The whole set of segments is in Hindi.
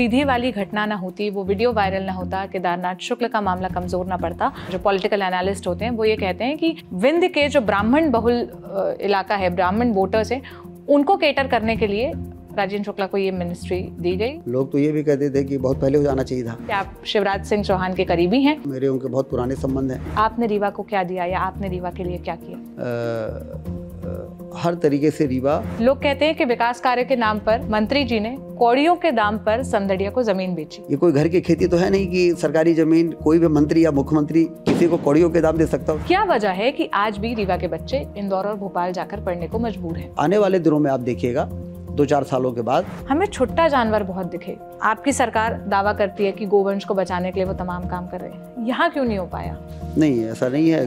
सीधी वाली घटना ना होती वो वीडियो वायरल ना होता केदारनाथ शुक्ल का मामला कमजोर ना पड़ता जो पॉलिटिकल एनालिस्ट होते हैं वो ये कहते हैं कि विंध्य के जो ब्राह्मण बहुल इलाका है ब्राह्मण वोटर्स हैं उनको केटर करने के लिए राजेंद्र शुक्ला को ये मिनिस्ट्री दी गई लोग तो ये भी कहते थे कि बहुत पहले हो जाना चाहिए था आप शिवराज सिंह चौहान के करीबी हैं मेरे उनके बहुत पुराने संबंध हैं आपने रीवा को क्या दिया या आपने रीवा के लिए क्या किया आ... हर तरीके से रीवा लोग कहते हैं कि विकास कार्य के नाम पर मंत्री जी ने कौड़ियों के दाम पर समदड़िया को जमीन बेची ये कोई घर की खेती तो है नहीं कि सरकारी जमीन कोई भी मंत्री या मुख्यमंत्री किसी को कौड़ियों के दाम दे सकता हो क्या वजह है कि आज भी रीवा के बच्चे इंदौर और भोपाल जाकर पढ़ने को मजबूर है आने वाले दिनों में आप देखिएगा दो चार सालों के बाद हमें छुट्टा जानवर बहुत दिखे आपकी सरकार दावा करती है कि गोवंश को बचाने के लिए वो तमाम काम कर रहे हैं यहाँ क्यों नहीं हो पाया नहीं ऐसा नहीं है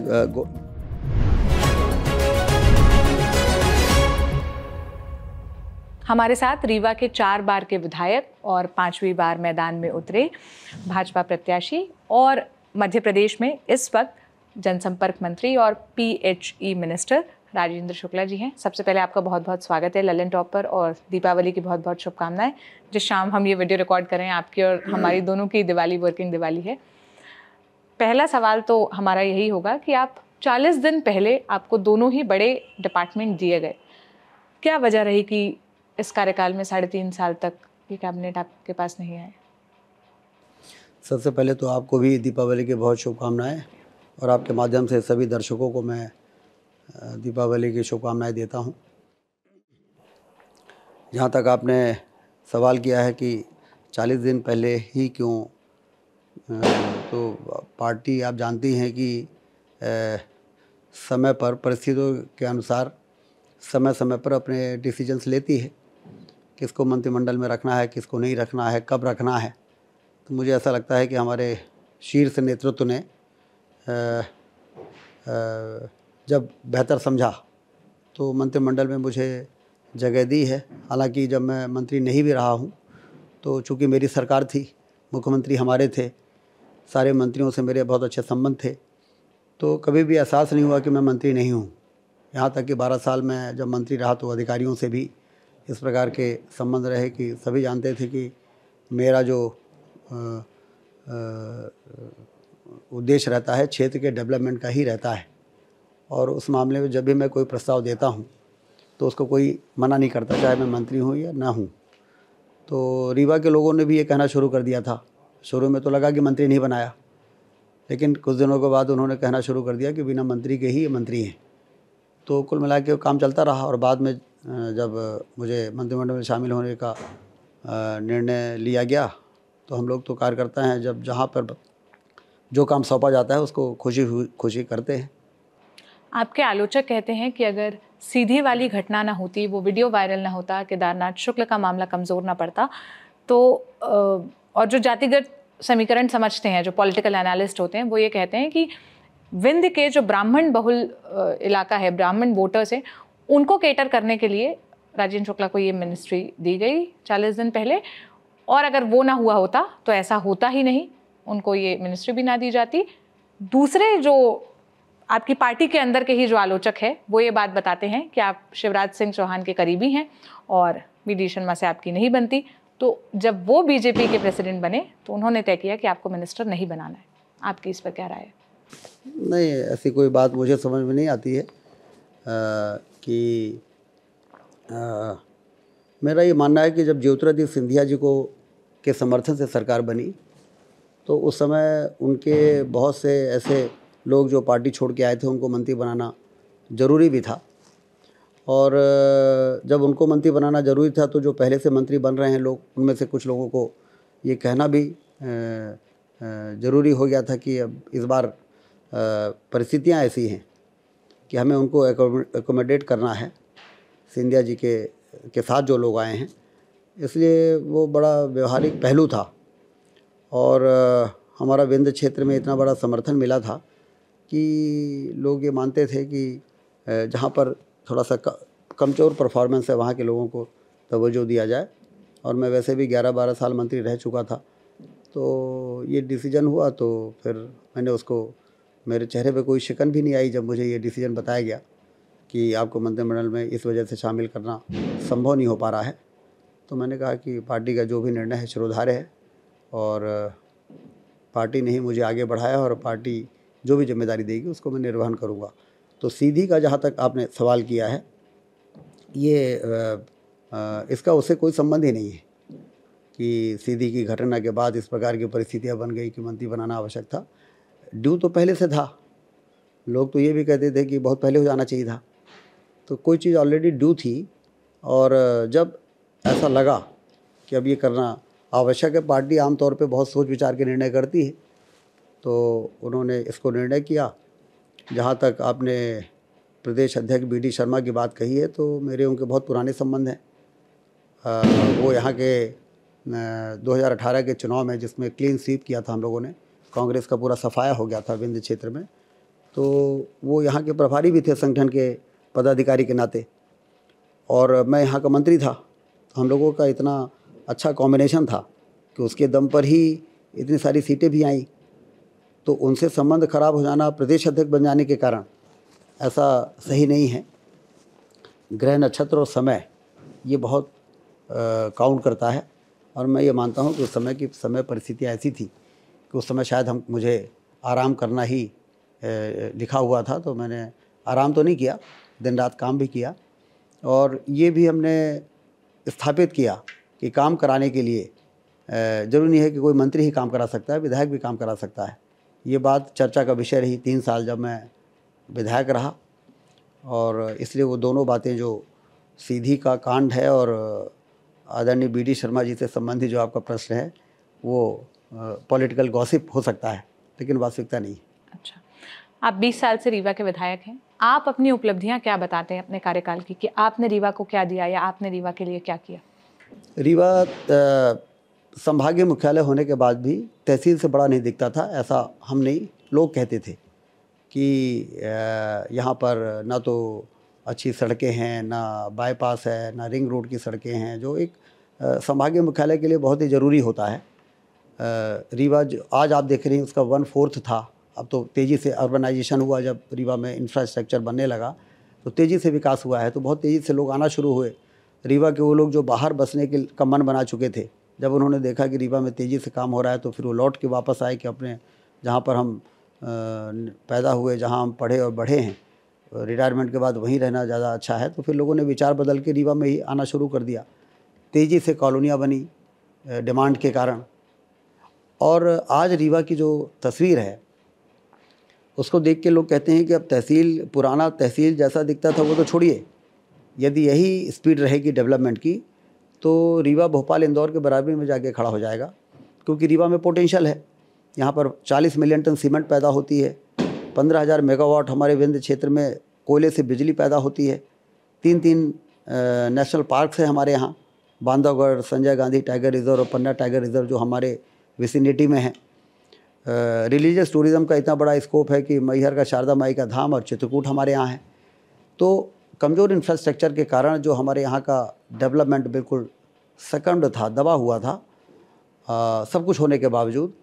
हमारे साथ रीवा के चार बार के विधायक और पांचवी बार मैदान में उतरे भाजपा प्रत्याशी और मध्य प्रदेश में इस वक्त जनसंपर्क मंत्री और PHE e minister Rajendra Shukla ji हैं सबसे पहले आपका बहुत बहुत स्वागत है ललन टॉप पर और दीपावली की बहुत बहुत शुभकामनाएं जिस शाम हम ये वीडियो रिकॉर्ड करें आपकी और हमारी दोनों की दिवाली वर्किंग दिवाली है पहला सवाल तो हमारा यही होगा कि आप 40 दिन पहले आपको दोनों ही बड़े डिपार्टमेंट दिए गए क्या वजह रही कि इस कार्यकाल में साढ़े तीन साल तक ये कैबिनेट आपके पास नहीं आए सबसे पहले तो आपको भी दीपावली की बहुत शुभकामनाएं और आपके माध्यम से सभी दर्शकों को मैं दीपावली की शुभकामनाएं देता हूं जहां तक आपने सवाल किया है कि 40 दिन पहले ही क्यों तो पार्टी आप जानती हैं कि समय पर परिस्थितियों के अनुसार समय समय पर अपने डिसीजंस लेती है किसको मंत्रिमंडल में रखना है किसको नहीं रखना है कब रखना है तो मुझे ऐसा लगता है कि हमारे शीर्ष नेतृत्व ने जब बेहतर समझा तो मंत्रिमंडल में मुझे जगह दी है हालांकि जब मैं मंत्री नहीं भी रहा हूँ तो चूँकि मेरी सरकार थी मुख्यमंत्री हमारे थे सारे मंत्रियों से मेरे बहुत अच्छे संबंध थे तो कभी भी एहसास नहीं हुआ कि मैं मंत्री नहीं हूँ यहाँ तक कि बारह साल में जब मंत्री रहा तो अधिकारियों से भी इस प्रकार के संबंध रहे कि सभी जानते थे कि मेरा जो उद्देश्य रहता है क्षेत्र के डेवलपमेंट का ही रहता है और उस मामले में जब भी मैं कोई प्रस्ताव देता हूँ तो उसको कोई मना नहीं करता चाहे मैं मंत्री हूँ या ना हूँ तो रीवा के लोगों ने भी ये कहना शुरू कर दिया था शुरू में तो लगा कि मंत्री नहीं बनाया लेकिन कुछ दिनों के बाद उन्होंने कहना शुरू कर दिया कि बिना मंत्री के ही ये मंत्री हैं तो कुल मिला के काम चलता रहा और बाद में जब मुझे मंत्रिमंडल में शामिल होने का निर्णय लिया गया तो हम लोग तो कार्यकर्ता हैं जब जहाँ पर जो काम सौंपा जाता है उसको खुशी खुशी करते हैं आपके आलोचक कहते हैं कि अगर सीधी वाली घटना ना होती वो वीडियो वायरल ना होता केदारनाथ शुक्ल का मामला कमज़ोर ना पड़ता तो और जो जातिगत समीकरण समझते हैं जो पॉलिटिकल एनालिस्ट होते हैं वो ये कहते हैं कि विंध्य के जो ब्राह्मण बहुल इलाका है ब्राह्मण वोटर्स हैं उनको केटर करने के लिए राजेंद्र शुक्ला को ये मिनिस्ट्री दी गई चालीस दिन पहले और अगर वो ना हुआ होता तो ऐसा होता ही नहीं उनको ये मिनिस्ट्री भी ना दी जाती दूसरे जो आपकी पार्टी के अंदर के ही जो आलोचक है वो ये बात बताते हैं कि आप शिवराज सिंह चौहान के करीबी हैं और डी शर्मा से आपकी नहीं बनती तो जब वो बीजेपी के प्रेसिडेंट बने तो उन्होंने तय किया कि आपको मिनिस्टर नहीं बनाना है आपकी इस पर क्या राय है नहीं ऐसी कोई बात मुझे समझ में नहीं आती है कि आ, मेरा ये मानना है कि जब ज्योतिरादित्य सिंधिया जी को के समर्थन से सरकार बनी तो उस समय उनके बहुत से ऐसे लोग जो पार्टी छोड़ के आए थे उनको मंत्री बनाना ज़रूरी भी था और जब उनको मंत्री बनाना ज़रूरी था तो जो पहले से मंत्री बन रहे हैं लोग उनमें से कुछ लोगों को ये कहना भी ज़रूरी हो गया था कि अब इस बार परिस्थितियाँ ऐसी हैं कि हमें उनको एकोमोडेट करना है सिंधिया जी के के साथ जो लोग आए हैं इसलिए वो बड़ा व्यवहारिक पहलू था और हमारा विंध्य क्षेत्र में इतना बड़ा समर्थन मिला था कि लोग ये मानते थे कि जहाँ पर थोड़ा सा कमज़ोर परफॉर्मेंस है वहाँ के लोगों को तवज्जो दिया जाए और मैं वैसे भी 11-12 साल मंत्री रह चुका था तो ये डिसीजन हुआ तो फिर मैंने उसको मेरे चेहरे पे कोई शिकन भी नहीं आई जब मुझे ये डिसीजन बताया गया कि आपको मंत्रिमंडल में इस वजह से शामिल करना संभव नहीं हो पा रहा है तो मैंने कहा कि पार्टी का जो भी निर्णय है शिरोधार्य है और पार्टी ने ही मुझे आगे बढ़ाया और पार्टी जो भी जिम्मेदारी देगी उसको मैं निर्वहन करूँगा तो सीधी का जहाँ तक आपने सवाल किया है ये आ, इसका उससे कोई संबंध ही नहीं है कि सीधी की घटना के बाद इस प्रकार की परिस्थितियाँ बन गई कि मंत्री बनाना आवश्यक था ड्यू तो पहले से था लोग तो ये भी कहते थे कि बहुत पहले हो जाना चाहिए था तो कोई चीज़ ऑलरेडी ड्यू थी और जब ऐसा लगा कि अब ये करना आवश्यक है पार्टी आमतौर पे बहुत सोच विचार के निर्णय करती है तो उन्होंने इसको निर्णय किया जहाँ तक आपने प्रदेश अध्यक्ष बी डी शर्मा की बात कही है तो मेरे उनके बहुत पुराने संबंध हैं वो यहाँ के 2018 के चुनाव में जिसमें क्लीन स्वीप किया था हम लोगों ने कांग्रेस का पूरा सफाया हो गया था विंध्य क्षेत्र में तो वो यहाँ के प्रभारी भी थे संगठन के पदाधिकारी के नाते और मैं यहाँ का मंत्री था तो हम लोगों का इतना अच्छा कॉम्बिनेशन था कि उसके दम पर ही इतनी सारी सीटें भी आईं तो उनसे संबंध खराब हो जाना प्रदेश अध्यक्ष बन जाने के कारण ऐसा सही नहीं है ग्रह नक्षत्र और समय ये बहुत काउंट करता है और मैं ये मानता हूँ कि उस समय की समय परिस्थितियाँ ऐसी थी कि उस समय शायद हम मुझे आराम करना ही लिखा हुआ था तो मैंने आराम तो नहीं किया दिन रात काम भी किया और ये भी हमने स्थापित किया कि काम कराने के लिए ज़रूरी नहीं है कि कोई मंत्री ही काम करा सकता है विधायक भी काम करा सकता है ये बात चर्चा का विषय रही तीन साल जब मैं विधायक रहा और इसलिए वो दोनों बातें जो सीधी का कांड है और आदरणीय बी डी शर्मा जी से संबंधित जो आपका प्रश्न है वो पॉलिटिकल गॉसिप हो सकता है लेकिन वास्तविकता नहीं अच्छा आप 20 साल से रीवा के विधायक हैं आप अपनी उपलब्धियां क्या बताते हैं अपने कार्यकाल की कि आपने रीवा को क्या दिया या आपने रीवा के लिए क्या किया रीवा संभागीय मुख्यालय होने के बाद भी तहसील से बड़ा नहीं दिखता था ऐसा हम नहीं लोग कहते थे कि यहाँ पर ना तो अच्छी सड़कें हैं ना बाईपास है ना रिंग रोड की सड़कें हैं जो एक संभागीय मुख्यालय के लिए बहुत ही ज़रूरी होता है रीवा जो आज आप देख रहे हैं उसका वन फोर्थ था अब तो तेज़ी से अर्बनाइजेशन हुआ जब रीवा में इंफ्रास्ट्रक्चर बनने लगा तो तेज़ी से विकास हुआ है तो बहुत तेज़ी से लोग आना शुरू हुए रीवा के वो लोग जो बाहर बसने के का मन बना चुके थे जब उन्होंने देखा कि रीवा में तेज़ी से काम हो रहा है तो फिर वो लौट के वापस आए कि अपने जहाँ पर हम पैदा हुए जहाँ हम पढ़े और बढ़े हैं रिटायरमेंट के बाद वहीं रहना ज़्यादा अच्छा है तो फिर लोगों ने विचार बदल के रीवा में ही आना शुरू कर दिया तेज़ी से कॉलोनियाँ बनी डिमांड के कारण और आज रीवा की जो तस्वीर है उसको देख के लोग कहते हैं कि अब तहसील पुराना तहसील जैसा दिखता था वो तो छोड़िए यदि यही स्पीड रहेगी डेवलपमेंट की तो रीवा भोपाल इंदौर के बराबरी में जाके खड़ा हो जाएगा क्योंकि रीवा में पोटेंशियल है यहाँ पर 40 मिलियन टन सीमेंट पैदा होती है 15,000 मेगावाट हमारे विंध्य क्षेत्र में कोयले से बिजली पैदा होती है तीन तीन नेशनल पार्क्स हैं हमारे यहाँ बांधवगढ़ संजय गांधी टाइगर रिजर्व और पन्ना टाइगर रिजर्व जो हमारे विसिनिटी में है रिलीजियस टूरिज़्म का इतना बड़ा स्कोप है कि मैहर का शारदा माई का धाम और चित्रकूट हमारे यहाँ है तो कमज़ोर इंफ्रास्ट्रक्चर के कारण जो हमारे यहाँ का डेवलपमेंट बिल्कुल सेकंड था दबा हुआ था आ, सब कुछ होने के बावजूद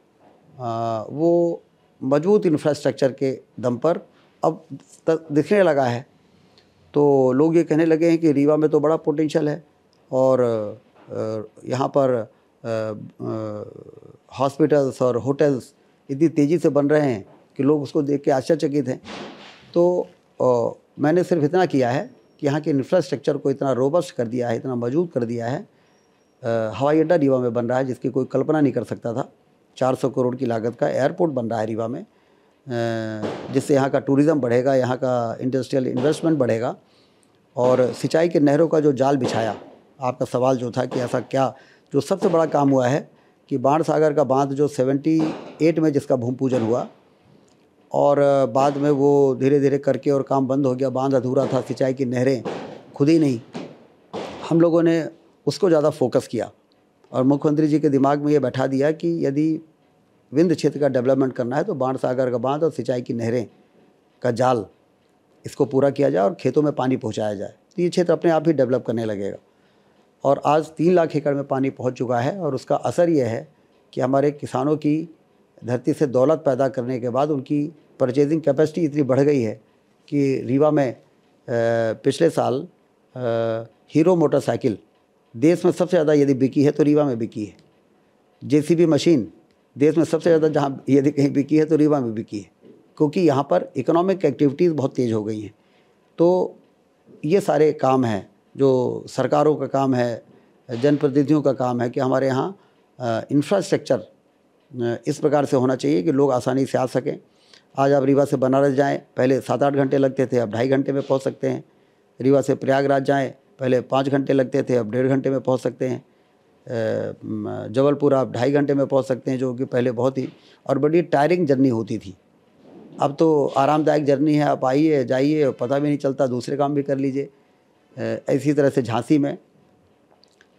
आ, वो मजबूत इंफ्रास्ट्रक्चर के दम पर अब दिखने लगा है तो लोग ये कहने लगे हैं कि रीवा में तो बड़ा पोटेंशल है और यहाँ पर हॉस्पिटल्स और होटल्स इतनी तेज़ी से बन रहे हैं कि लोग उसको देख के आश्चर्यचकित हैं तो आ, मैंने सिर्फ इतना किया है कि यहाँ के इंफ्रास्ट्रक्चर को इतना रोबस्ट कर दिया है इतना मजबूत कर दिया है हवाई अड्डा रीवा में बन रहा है जिसकी कोई कल्पना नहीं कर सकता था 400 करोड़ की लागत का एयरपोर्ट बन रहा है रीवा में जिससे यहाँ का टूरिज़्म बढ़ेगा यहाँ का इंडस्ट्रियल इन्वेस्टमेंट बढ़ेगा और सिंचाई के नहरों का जो जाल बिछाया आपका सवाल जो था कि ऐसा क्या जो सबसे बड़ा काम हुआ है कि बाण सागर का बांध जो 78 में जिसका भूमि पूजन हुआ और बाद में वो धीरे धीरे करके और काम बंद हो गया बांध अधूरा था सिंचाई की नहरें खुद ही नहीं हम लोगों ने उसको ज़्यादा फोकस किया और मुख्यमंत्री जी के दिमाग में ये बैठा दिया कि यदि विंध्य क्षेत्र का डेवलपमेंट करना है तो बाण सागर का बांध और सिंचाई की नहरें का जाल इसको पूरा किया जाए और खेतों में पानी पहुँचाया जाए तो ये क्षेत्र अपने आप ही डेवलप करने लगेगा और आज तीन लाख एकड़ में पानी पहुंच चुका है और उसका असर यह है कि हमारे किसानों की धरती से दौलत पैदा करने के बाद उनकी परचेजिंग कैपेसिटी इतनी बढ़ गई है कि रीवा में पिछले साल हीरो मोटरसाइकिल देश में सबसे ज़्यादा यदि बिकी है तो रीवा में बिकी है जे मशीन देश में सबसे ज़्यादा जहाँ यदि कहीं बिकी है तो रीवा में बिकी है क्योंकि यहाँ पर इकोनॉमिक एक्टिविटीज़ बहुत तेज़ हो गई हैं तो ये सारे काम हैं जो सरकारों का काम है जनप्रतिनिधियों का काम है कि हमारे यहाँ इंफ्रास्ट्रक्चर इस प्रकार से होना चाहिए कि लोग आसानी से आ सकें आज आप रीवा से बनारस जाएं पहले सात आठ घंटे लगते थे अब ढाई घंटे में पहुंच सकते हैं रीवा से प्रयागराज जाएं पहले पाँच घंटे लगते थे अब डेढ़ घंटे में पहुंच सकते हैं जबलपुर आप ढाई घंटे में पहुंच सकते हैं जो कि पहले बहुत ही और बड़ी टायरिंग जर्नी होती थी अब तो आरामदायक जर्नी है आप आइए जाइए पता भी नहीं चलता दूसरे काम भी कर लीजिए इसी तरह से झांसी में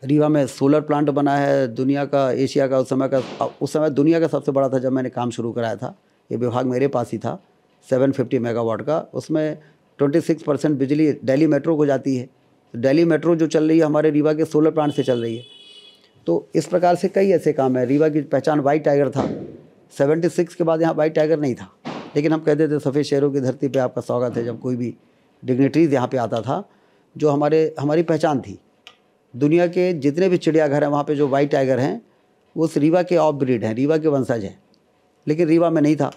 रीवा में सोलर प्लांट बना है दुनिया का एशिया का उस समय का उस समय दुनिया का सबसे बड़ा था जब मैंने काम शुरू कराया था ये विभाग मेरे पास ही था 750 मेगावाट का उसमें 26 परसेंट बिजली दिल्ली मेट्रो को जाती है दिल्ली मेट्रो जो चल रही है हमारे रीवा के सोलर प्लांट से चल रही है तो इस प्रकार से कई ऐसे काम है रीवा की पहचान वाइट टाइगर था 76 के बाद यहाँ वाइट टाइगर नहीं था लेकिन हम कहते थे सफ़ेद शहरों की धरती पर आपका स्वागत है जब कोई भी डिग्नेटरीज यहाँ पर आता था जो हमारे हमारी पहचान थी दुनिया के जितने भी चिड़ियाघर हैं वहाँ पे जो वाइट टाइगर हैं वो रीवा के ऑफ ब्रीड हैं रीवा के वंशज हैं लेकिन रीवा में नहीं था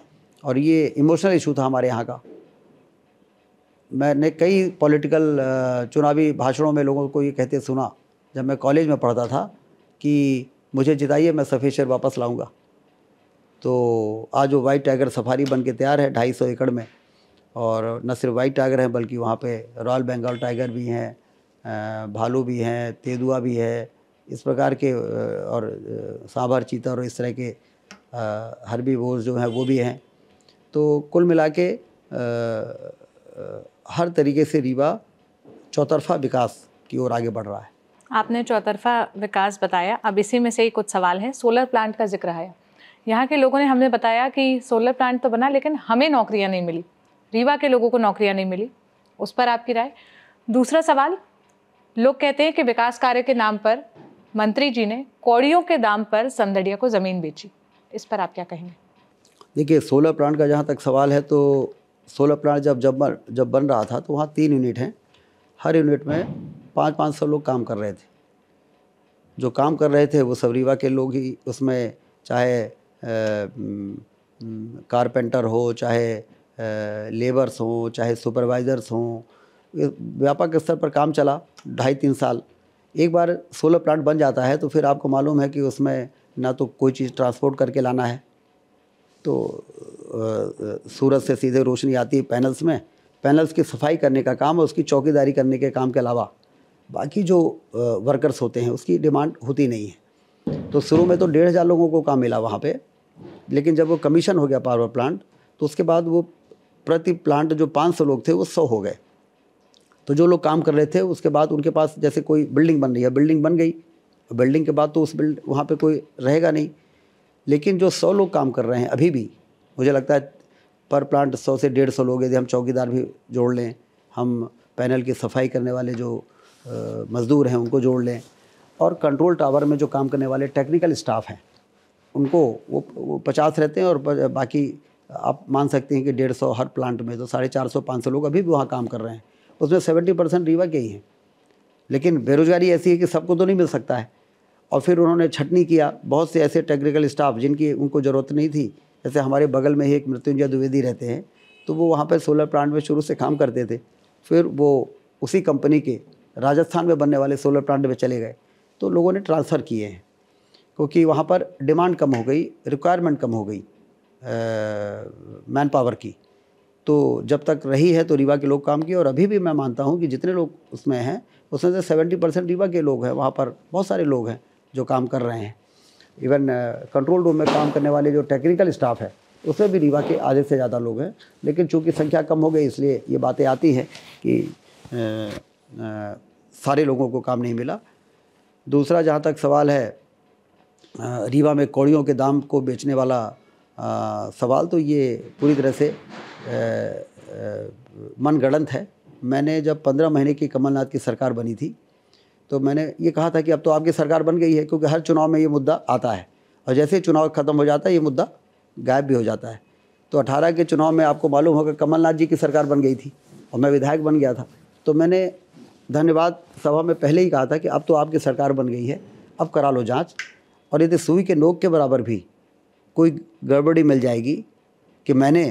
और ये इमोशनल इशू था हमारे यहाँ का मैंने कई पॉलिटिकल चुनावी भाषणों में लोगों को ये कहते सुना जब मैं कॉलेज में पढ़ता था कि मुझे जिताइए मैं सफ़ेद शेर वापस लाऊंगा तो आज वो वाइट टाइगर सफारी बन के तैयार है ढाई सौ एकड़ में और न सिर्फ वाइट टाइगर हैं बल्कि वहाँ पे रॉयल बंगाल टाइगर भी हैं भालू भी हैं तेंदुआ भी है इस प्रकार के और सांभर चीता और इस तरह के हरबी बोर्स जो हैं वो भी हैं तो कुल मिला के हर तरीके से रीवा चौतरफा विकास की ओर आगे बढ़ रहा है आपने चौतरफा विकास बताया अब इसी में से ही कुछ सवाल हैं सोलर प्लांट का जिक्र है यहाँ के लोगों ने हमने बताया कि सोलर प्लांट तो बना लेकिन हमें नौकरियाँ नहीं मिली रीवा के लोगों को नौकरियां नहीं मिली उस पर आपकी राय दूसरा सवाल लोग कहते हैं कि विकास कार्य के नाम पर मंत्री जी ने कौड़ियों के दाम पर समदड़िया को ज़मीन बेची इस पर आप क्या कहेंगे देखिए सोलर प्लांट का जहाँ तक सवाल है तो सोलर प्लांट जब जब जब बन रहा था तो वहाँ तीन यूनिट हैं हर यूनिट में पाँच पाँच सौ लोग काम कर रहे थे जो काम कर रहे थे वो सब रीवा के लोग ही उसमें चाहे कारपेंटर हो चाहे लेबर्स हों चाहे सुपरवाइज़र्स हों व्यापक स्तर पर काम चला ढाई तीन साल एक बार सोलर प्लांट बन जाता है तो फिर आपको मालूम है कि उसमें ना तो कोई चीज़ ट्रांसपोर्ट करके लाना है तो सूरज से सीधे रोशनी आती है पैनल्स में पैनल्स की सफाई करने का काम और उसकी चौकीदारी करने के काम के अलावा बाकी जो वर्कर्स होते हैं उसकी डिमांड होती नहीं है तो शुरू में तो डेढ़ हज़ार लोगों को काम मिला वहाँ पे लेकिन जब वो कमीशन हो गया पावर प्लांट तो उसके बाद वो प्रति प्लांट जो 500 लोग थे वो 100 हो गए तो जो लोग काम कर रहे थे उसके बाद उनके पास जैसे कोई बिल्डिंग बन रही है बिल्डिंग बन गई बिल्डिंग के बाद तो उस बिल्ड वहाँ पर कोई रहेगा नहीं लेकिन जो सौ लोग काम कर रहे हैं अभी भी मुझे लगता है पर प्लांट सौ से डेढ़ सौ लोग यदि हम चौकीदार भी जोड़ लें हम पैनल की सफाई करने वाले जो मज़दूर हैं उनको जोड़ लें और कंट्रोल टावर में जो काम करने वाले टेक्निकल स्टाफ हैं उनको वो वो पचास रहते हैं और बाकी आप मान सकते हैं कि डेढ़ सौ हर प्लांट में तो साढ़े चार सौ पाँच सौ लोग अभी भी वहाँ काम कर रहे हैं उसमें सेवेंटी परसेंट रीवा के ही हैं लेकिन बेरोजगारी ऐसी है कि सबको तो नहीं मिल सकता है और फिर उन्होंने छटनी किया बहुत से ऐसे टेक्निकल स्टाफ जिनकी उनको ज़रूरत नहीं थी जैसे हमारे बगल में ही एक मृत्युंजय द्विवेदी रहते हैं तो वो वहाँ पर सोलर प्लांट में शुरू से काम करते थे फिर वो उसी कंपनी के राजस्थान में बनने वाले सोलर प्लांट में चले गए तो लोगों ने ट्रांसफ़र किए हैं क्योंकि वहाँ पर डिमांड कम हो गई रिक्वायरमेंट कम हो गई मैन पावर की तो जब तक रही है तो रीवा के लोग काम किए और अभी भी मैं मानता हूँ कि जितने लोग उसमें हैं उसमें से सेवेंटी परसेंट रीवा के लोग हैं वहाँ पर बहुत सारे लोग हैं जो काम कर रहे हैं इवन कंट्रोल रूम में काम करने वाले जो टेक्निकल स्टाफ है उसमें भी रीवा के आधे से ज़्यादा लोग हैं लेकिन चूँकि संख्या कम हो गई इसलिए ये बातें आती हैं कि आ, आ, सारे लोगों को काम नहीं मिला दूसरा जहाँ तक सवाल है रीवा में कौड़ियों के दाम को बेचने वाला आ, सवाल तो ये पूरी तरह से मनगढ़ंत है मैंने जब पंद्रह महीने की कमलनाथ की सरकार बनी थी तो मैंने ये कहा था कि अब तो आपकी सरकार बन गई है क्योंकि हर चुनाव में ये मुद्दा आता है और जैसे ही चुनाव ख़त्म हो जाता है ये मुद्दा गायब भी हो जाता है तो अठारह के चुनाव में आपको मालूम होगा कमलनाथ जी की सरकार बन गई थी और मैं विधायक बन गया था तो मैंने धन्यवाद सभा में पहले ही कहा था कि अब तो आपकी सरकार बन गई है अब करा लो जाँच और यदि सुई के नोक के बराबर भी कोई गड़बड़ी मिल जाएगी कि मैंने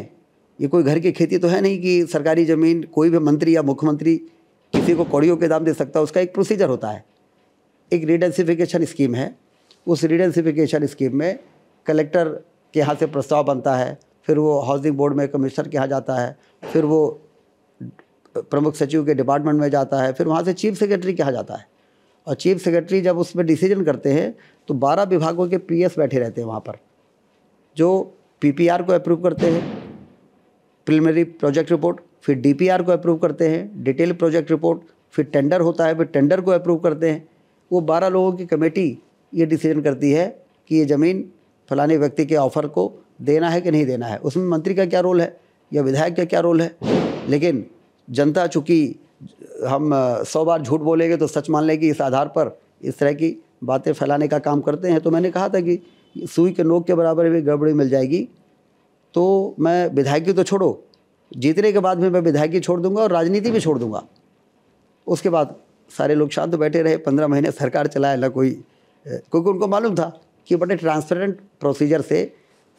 ये कोई घर की खेती तो है नहीं कि सरकारी ज़मीन कोई भी मंत्री या मुख्यमंत्री किसी को कौड़ियों के दाम दे सकता है उसका एक प्रोसीजर होता है एक रिडेंसिफिकेशन स्कीम है उस रिडेंसिफिकेशन स्कीम में कलेक्टर के यहाँ से प्रस्ताव बनता है फिर वो हाउसिंग बोर्ड में कमिश्नर के यहाँ जाता है फिर वो प्रमुख सचिव के डिपार्टमेंट में जाता है फिर वहाँ से चीफ सेक्रेटरी के यहाँ जाता है और चीफ सेक्रेटरी जब उसमें डिसीजन करते हैं तो बारह विभागों के पी बैठे रहते हैं वहाँ पर जो पीपीआर को अप्रूव करते हैं प्रिलिमिनरी प्रोजेक्ट रिपोर्ट फिर डीपीआर को अप्रूव करते हैं डिटेल प्रोजेक्ट रिपोर्ट फिर टेंडर होता है फिर टेंडर को अप्रूव करते हैं वो बारह लोगों की कमेटी ये डिसीजन करती है कि ये ज़मीन फलाने व्यक्ति के ऑफर को देना है कि नहीं देना है उसमें मंत्री का क्या रोल है या विधायक का क्या रोल है लेकिन जनता चूँकि हम सौ बार झूठ बोलेंगे तो सच मान लेगी इस आधार पर इस तरह की बातें फैलाने का काम करते हैं तो मैंने कहा था कि सुई के नोक के बराबर भी गड़बड़ी मिल जाएगी तो मैं विधायकी तो छोड़ो जीतने के बाद भी मैं विधायकी छोड़ दूंगा और राजनीति भी छोड़ दूंगा उसके बाद सारे लोग शांत बैठे रहे पंद्रह महीने सरकार चलाया ना कोई क्योंकि उनको मालूम था कि बड़े ट्रांसपेरेंट प्रोसीजर से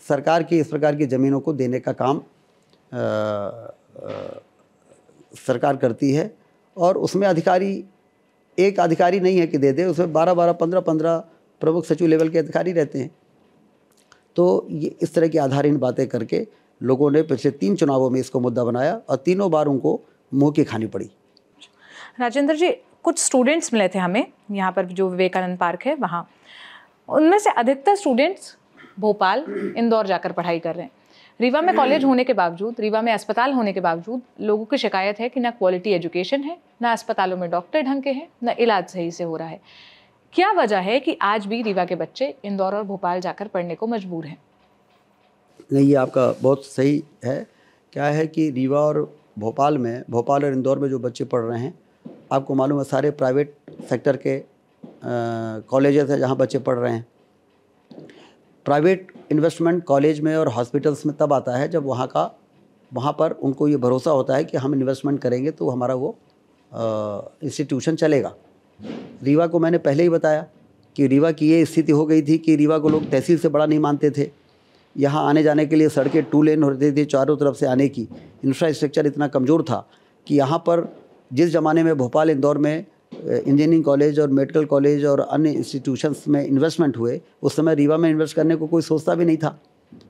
सरकार की इस प्रकार की ज़मीनों को देने का काम आ, आ, सरकार करती है और उसमें अधिकारी एक अधिकारी नहीं है कि दे दे उसमें बारह बारह पंद्रह पंद्रह प्रमुख सचिव लेवल के अधिकारी रहते हैं तो ये इस तरह की आधारहीन बातें करके लोगों ने पिछले तीन चुनावों में इसको मुद्दा बनाया और तीनों बार उनको मुँह की खानी पड़ी राजेंद्र जी कुछ स्टूडेंट्स मिले थे हमें यहाँ पर जो विवेकानंद पार्क है वहाँ उनमें से अधिकतर स्टूडेंट्स भोपाल इंदौर जाकर पढ़ाई कर रहे हैं रीवा में कॉलेज होने के बावजूद रीवा में अस्पताल होने के बावजूद लोगों की शिकायत है कि ना क्वालिटी एजुकेशन है ना अस्पतालों में डॉक्टर ढंग के हैं ना इलाज सही से हो रहा है क्या वजह है कि आज भी रीवा के बच्चे इंदौर और भोपाल जाकर पढ़ने को मजबूर हैं नहीं ये आपका बहुत सही है क्या है कि रीवा और भोपाल में भोपाल और इंदौर में जो बच्चे पढ़ रहे हैं आपको मालूम है सारे प्राइवेट सेक्टर के कॉलेजेस हैं जहाँ बच्चे पढ़ रहे हैं प्राइवेट इन्वेस्टमेंट कॉलेज में और हॉस्पिटल्स में तब आता है जब वहाँ का वहाँ पर उनको ये भरोसा होता है कि हम इन्वेस्टमेंट करेंगे तो हमारा वो इंस्टीट्यूशन चलेगा रीवा को मैंने पहले ही बताया कि रीवा की ये स्थिति हो गई थी कि रीवा को लोग तहसील से बड़ा नहीं मानते थे यहाँ आने जाने के लिए सड़कें टू लेन होती थी चारों तरफ से आने की इंफ्रास्ट्रक्चर इतना कमज़ोर था कि यहाँ पर जिस ज़माने में भोपाल इंदौर में इंजीनियरिंग कॉलेज और मेडिकल कॉलेज और अन्य इंस्टीट्यूशंस में इन्वेस्टमेंट हुए उस समय रीवा में इन्वेस्ट करने को कोई सोचता भी नहीं था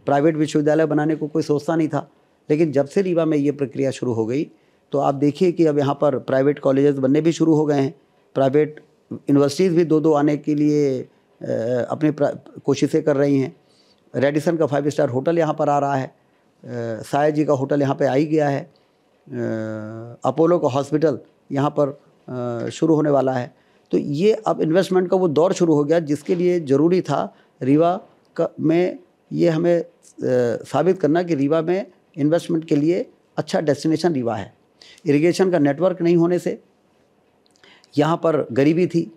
प्राइवेट विश्वविद्यालय बनाने को कोई सोचता नहीं था लेकिन जब से रीवा में ये प्रक्रिया शुरू हो गई तो आप देखिए कि अब यहाँ पर प्राइवेट कॉलेजेस बनने भी शुरू हो गए हैं प्राइवेट यूनिवर्सिटीज़ भी दो दो आने के लिए अपनी कोशिशें कर रही हैं रेडिसन का फाइव स्टार होटल यहाँ पर आ रहा है साया जी का होटल यहाँ पर आ ही गया है अपोलो का हॉस्पिटल यहाँ पर शुरू होने वाला है तो ये अब इन्वेस्टमेंट का वो दौर शुरू हो गया जिसके लिए ज़रूरी था रीवा का में ये हमें साबित करना कि रीवा में इन्वेस्टमेंट के लिए अच्छा डेस्टिनेशन रीवा है इरिगेशन का नेटवर्क नहीं होने से यहाँ पर गरीबी थी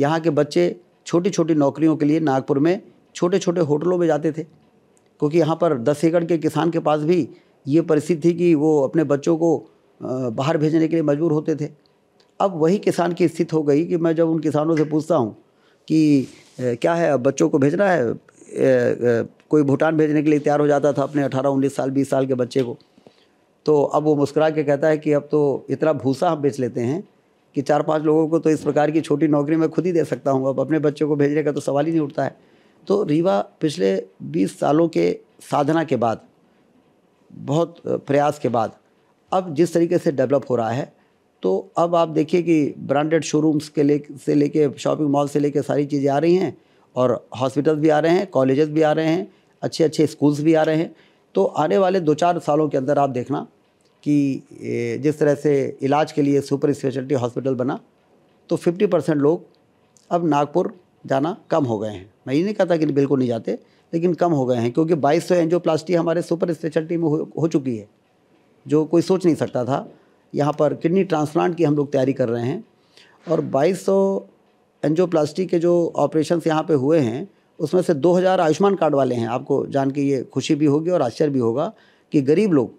यहाँ के बच्चे छोटी छोटी नौकरियों के लिए नागपुर में छोटे छोटे होटलों में जाते थे क्योंकि यहाँ पर दस एकड़ के किसान के पास भी ये परिस्थिति थी कि वो अपने बच्चों को बाहर भेजने के लिए मजबूर होते थे अब वही किसान की स्थिति हो गई कि मैं जब उन किसानों से पूछता हूँ कि क्या है बच्चों को भेजना है कोई भूटान भेजने के लिए तैयार हो जाता था अपने अठारह उन्नीस साल बीस साल के बच्चे को तो अब वो मुस्करा के कहता है कि अब तो इतना भूसा हम बेच लेते हैं कि चार पांच लोगों को तो इस प्रकार की छोटी नौकरी मैं खुद ही दे सकता हूँ अब अपने बच्चों को भेजने का तो सवाल ही नहीं उठता है तो रीवा पिछले 20 सालों के साधना के बाद बहुत प्रयास के बाद अब जिस तरीके से डेवलप हो रहा है तो अब आप देखिए कि ब्रांडेड शोरूम्स के ले से लेके शॉपिंग मॉल से लेके सारी चीज़ें आ रही हैं और हॉस्पिटल भी आ रहे हैं कॉलेजेस भी आ रहे हैं अच्छे अच्छे स्कूल्स भी आ रहे हैं तो आने वाले दो चार सालों के अंदर आप देखना कि जिस तरह से इलाज के लिए सुपर स्पेशलिटी हॉस्पिटल बना तो 50 परसेंट लोग अब नागपुर जाना कम हो गए हैं मैं ये नहीं कहता कि बिल्कुल नहीं जाते लेकिन कम हो गए हैं क्योंकि बाईस सौ एंजियोप्लास्टी हमारे सुपर स्पेशलिटी में हो, हो चुकी है जो कोई सोच नहीं सकता था यहाँ पर किडनी ट्रांसप्लांट की हम लोग तैयारी कर रहे हैं और बाईस सौ के जो ऑपरेशन यहाँ पे हुए हैं उसमें से 2000 आयुष्मान कार्ड वाले हैं आपको जान के ये खुशी भी होगी और आश्चर्य भी होगा कि गरीब लोग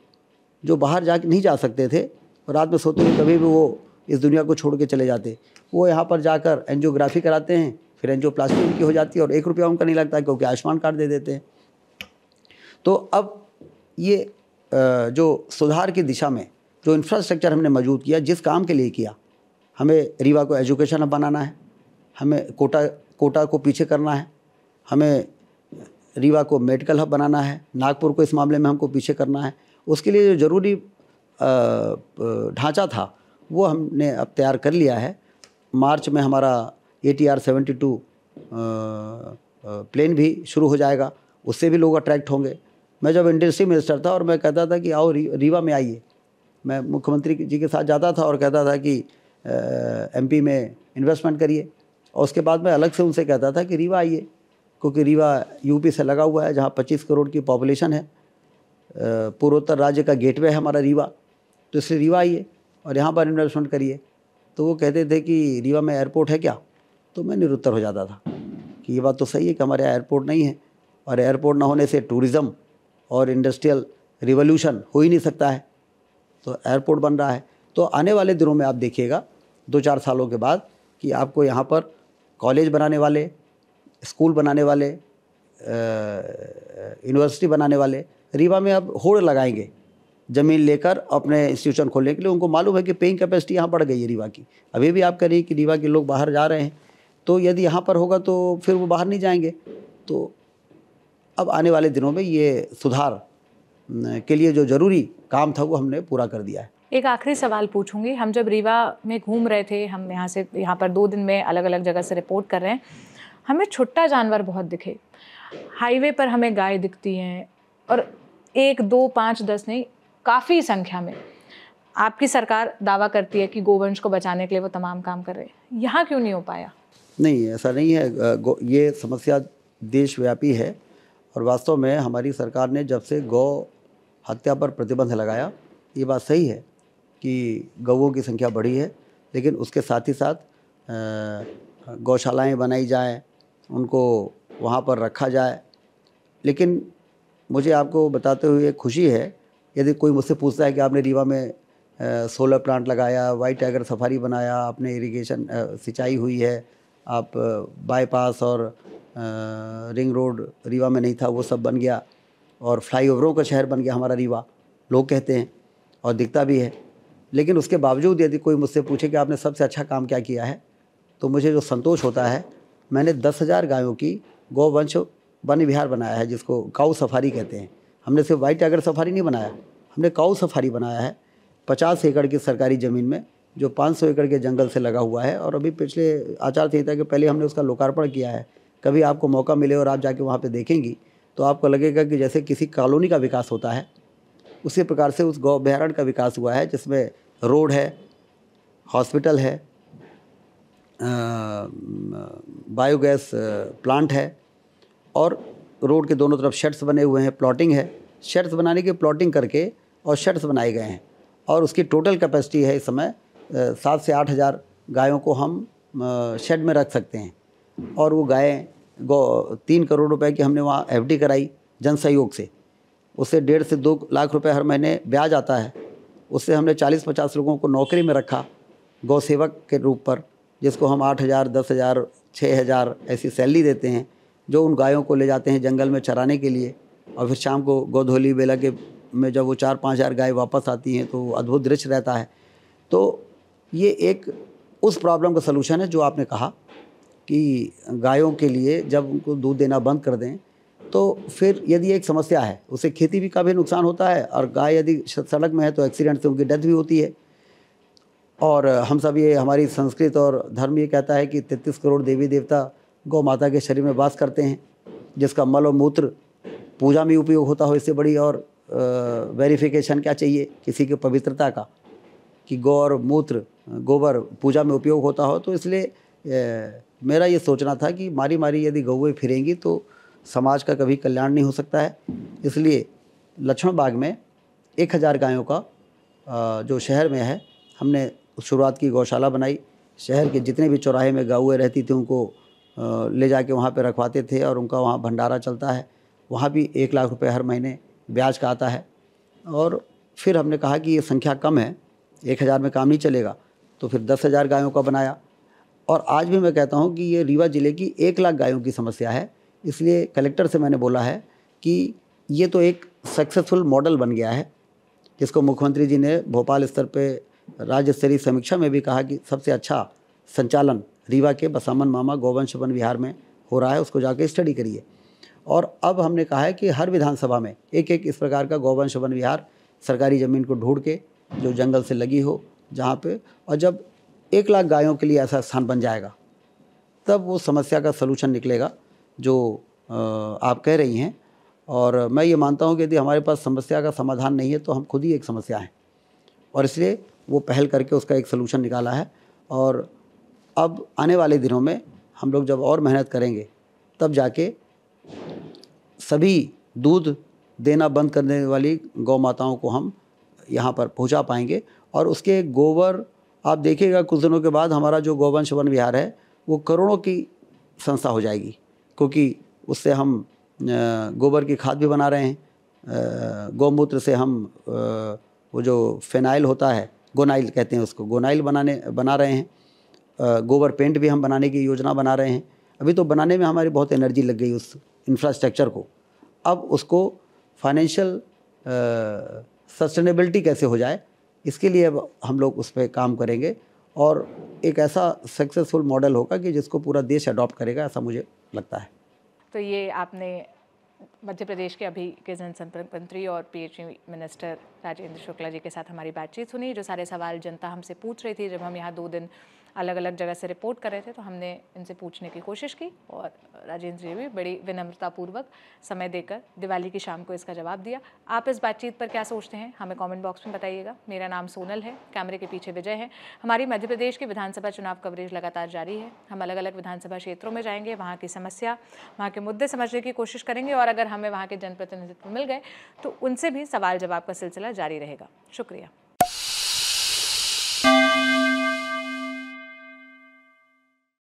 जो बाहर जा नहीं जा सकते थे और रात में सोते हुए कभी भी वो इस दुनिया को छोड़ के चले जाते वो यहाँ पर जाकर एनजियोग्राफी कराते हैं फिर एनजियोप्लास्टी उनकी हो जाती है और एक रुपया उनका नहीं लगता क्योंकि आयुष्मान कार्ड दे देते हैं तो अब ये जो सुधार की दिशा में जो इंफ्रास्ट्रक्चर हमने मौजूद किया जिस काम के लिए किया हमें रीवा को एजुकेशन अब बनाना है हमें कोटा कोटा को पीछे करना है हमें रीवा को मेडिकल हब बनाना है नागपुर को इस मामले में हमको पीछे करना है उसके लिए जो ज़रूरी ढांचा था वो हमने अब तैयार कर लिया है मार्च में हमारा A T R seventy two plane भी शुरू हो जाएगा उससे भी लोग अट्रैक्ट होंगे मैं जब इंडस्ट्री मिनिस्टर था और मैं कहता था कि आओ रीवा में आइए मैं मुख्यमंत्री जी के साथ जाता था और कहता था कि एम में इन्वेस्टमेंट करिए और उसके बाद मैं अलग से उनसे कहता था कि रीवा आइए क्योंकि रीवा यूपी से लगा हुआ है जहाँ 25 करोड़ की पॉपुलेशन है पूर्वोत्तर राज्य का गेटवे है हमारा रीवा तो इससे रीवा आइए और यहाँ पर इन्वेस्टमेंट करिए तो वो कहते थे कि रीवा में एयरपोर्ट है क्या तो मैं निरुत्तर हो जाता था कि ये बात तो सही है कि हमारे यहाँ एयरपोर्ट नहीं है और एयरपोर्ट ना होने से टूरिज़्म और इंडस्ट्रियल रिवोल्यूशन हो ही नहीं सकता है तो एयरपोर्ट बन रहा है तो आने वाले दिनों में आप देखिएगा दो चार सालों के बाद कि आपको यहाँ पर कॉलेज बनाने वाले स्कूल बनाने वाले यूनिवर्सिटी बनाने वाले रीवा में अब होड़ लगाएंगे ज़मीन लेकर अपने इंस्टीट्यूशन खोलने के लिए उनको मालूम है कि पेइंग कैपेसिटी यहाँ बढ़ गई है रीवा की अभी भी आप कह रही कि रीवा के लोग बाहर जा रहे हैं तो यदि यहाँ पर होगा तो फिर वो बाहर नहीं जाएंगे तो अब आने वाले दिनों में ये सुधार के लिए जो ज़रूरी काम था वो हमने पूरा कर दिया है एक आखिरी सवाल पूछूंगी हम जब रीवा में घूम रहे थे हम यहाँ से यहाँ पर दो दिन में अलग अलग जगह से रिपोर्ट कर रहे हैं हमें छुट्टा जानवर बहुत दिखे हाईवे पर हमें गाय दिखती हैं और एक दो पाँच दस नहीं काफ़ी संख्या में आपकी सरकार दावा करती है कि गोवंश को बचाने के लिए वो तमाम काम कर रहे हैं यहाँ क्यों नहीं हो पाया नहीं ऐसा नहीं है ये समस्या देशव्यापी है और वास्तव में हमारी सरकार ने जब से गौ हत्या पर प्रतिबंध लगाया ये बात सही है कि गौों की संख्या बढ़ी है लेकिन उसके साथ ही साथ गौशालाएँ बनाई जाएँ उनको वहाँ पर रखा जाए लेकिन मुझे आपको बताते हुए खुशी है यदि कोई मुझसे पूछता है कि आपने रीवा में सोलर प्लांट लगाया वाइट टाइगर सफारी बनाया आपने इरिगेशन सिंचाई हुई है आप बाईपास और रिंग रोड रीवा में नहीं था वो सब बन गया और फ्लाईओवरों का शहर बन गया हमारा रीवा लोग कहते हैं और दिखता भी है लेकिन उसके बावजूद यदि कोई मुझसे पूछे कि आपने सबसे अच्छा काम क्या किया है तो मुझे जो संतोष होता है मैंने दस हज़ार गायों की गौवंश वन विहार बनाया है जिसको काऊ सफारी कहते हैं हमने सिर्फ वाइट टाइगर सफारी नहीं बनाया हमने काऊ सफारी बनाया है पचास एकड़ की सरकारी ज़मीन में जो सौ एकड़ के जंगल से लगा हुआ है और अभी पिछले आचार संहिता के पहले हमने उसका लोकार्पण किया है कभी आपको मौका मिले और आप जाके वहाँ पर देखेंगी तो आपको लगेगा कि जैसे किसी कॉलोनी का विकास होता है उसी प्रकार से उस गौ अभ्यारण्य का विकास हुआ है जिसमें रोड है हॉस्पिटल है बायोगैस प्लांट है और रोड के दोनों तरफ शेड्स बने हुए हैं प्लॉटिंग है शेड्स बनाने की प्लॉटिंग करके और शेड्स बनाए गए हैं और उसकी टोटल कैपेसिटी है इस समय सात से आठ हज़ार गायों को हम शेड में रख सकते हैं और वो गायें गौ तीन करोड़ रुपए की हमने वहाँ एफ कराई जन सहयोग से उससे डेढ़ से दो लाख रुपए हर महीने ब्याज आता है उससे हमने चालीस पचास लोगों को नौकरी में रखा गौ सेवक के रूप पर जिसको हम आठ हज़ार दस हज़ार छः हज़ार ऐसी सैलरी देते हैं जो उन गायों को ले जाते हैं जंगल में चराने के लिए और फिर शाम को गोधोली बेला के में जब वो चार पाँच हज़ार गाय वापस आती हैं तो अद्भुत दृश्य रहता है तो ये एक उस प्रॉब्लम का सलूशन है जो आपने कहा कि गायों के लिए जब उनको दूध देना बंद कर दें तो फिर यदि एक समस्या है उसे खेती भी का भी नुकसान होता है और गाय यदि सड़क में है तो एक्सीडेंट से उनकी डेथ भी होती है और हम सब ये हमारी संस्कृत और धर्म ये कहता है कि तैंतीस करोड़ देवी देवता गौ माता के शरीर में वास करते हैं जिसका मल और मूत्र पूजा में उपयोग होता हो इससे बड़ी और वेरिफिकेशन क्या चाहिए किसी की पवित्रता का कि गौ और मूत्र गोबर पूजा में उपयोग होता हो तो इसलिए मेरा ये सोचना था कि मारी मारी यदि गौएँ फिरेंगी तो समाज का कभी कल्याण नहीं हो सकता है इसलिए लक्ष्मण बाग में एक हज़ार गायों का जो शहर में है हमने शुरुआत की गौशाला बनाई शहर के जितने भी चौराहे में गौए रहती थी उनको ले जाके वहाँ पे रखवाते थे और उनका वहाँ भंडारा चलता है वहाँ भी एक लाख रुपए हर महीने ब्याज का आता है और फिर हमने कहा कि ये संख्या कम है एक हज़ार में काम नहीं चलेगा तो फिर दस हज़ार गायों का बनाया और आज भी मैं कहता हूँ कि ये रीवा ज़िले की एक लाख गायों की समस्या है इसलिए कलेक्टर से मैंने बोला है कि ये तो एक सक्सेसफुल मॉडल बन गया है जिसको मुख्यमंत्री जी ने भोपाल स्तर पर राज्य स्तरीय समीक्षा में भी कहा कि सबसे अच्छा संचालन रीवा के बसामन मामा गोवंश वन विहार में हो रहा है उसको जाके स्टडी करिए और अब हमने कहा है कि हर विधानसभा में एक एक इस प्रकार का गोवंश वन विहार सरकारी ज़मीन को ढूंढ के जो जंगल से लगी हो जहाँ पे और जब एक लाख गायों के लिए ऐसा स्थान बन जाएगा तब वो समस्या का सलूशन निकलेगा जो आप कह रही हैं और मैं ये मानता हूँ कि यदि हमारे पास समस्या का समाधान नहीं है तो हम खुद ही एक समस्या हैं और इसलिए वो पहल करके उसका एक सलूशन निकाला है और अब आने वाले दिनों में हम लोग जब और मेहनत करेंगे तब जाके सभी दूध देना बंद करने वाली गौ माताओं को हम यहाँ पर पहुँचा पाएंगे और उसके गोबर आप देखिएगा कुछ दिनों के बाद हमारा जो गोवंश वन विहार है वो करोड़ों की संस्था हो जाएगी क्योंकि उससे हम गोबर की खाद भी बना रहे हैं गौमूत्र से हम वो जो फेनाइल होता है गोनाइल कहते हैं उसको गोनाइल बनाने बना रहे हैं गोबर पेंट भी हम बनाने की योजना बना रहे हैं अभी तो बनाने में हमारी बहुत एनर्जी लग गई उस इंफ्रास्ट्रक्चर को अब उसको फाइनेंशियल सस्टेनेबिलिटी कैसे हो जाए इसके लिए अब हम लोग उस पर काम करेंगे और एक ऐसा सक्सेसफुल मॉडल होगा कि जिसको पूरा देश अडॉप्ट करेगा ऐसा मुझे लगता है तो ये आपने मध्य प्रदेश के अभी के जनसंपर्क मंत्री और पी मिनिस्टर राजेंद्र शुक्ला जी के साथ हमारी बातचीत सुनी जो सारे सवाल जनता हमसे पूछ रही थी जब हम यहाँ दो दिन अलग अलग जगह से रिपोर्ट कर रहे थे तो हमने इनसे पूछने की कोशिश की और राजेंद्र जी भी बड़ी विनम्रतापूर्वक समय देकर दिवाली की शाम को इसका जवाब दिया आप इस बातचीत पर क्या सोचते हैं हमें कमेंट बॉक्स में बताइएगा मेरा नाम सोनल है कैमरे के पीछे विजय है हमारी मध्य प्रदेश की विधानसभा चुनाव कवरेज लगातार जारी है हम अलग अलग विधानसभा क्षेत्रों में जाएंगे वहाँ की समस्या वहाँ के मुद्दे समझने की कोशिश करेंगे और अगर हमें वहाँ के जनप्रतिनिधित्व मिल गए तो उनसे भी सवाल जवाब का सिलसिला जारी रहेगा शुक्रिया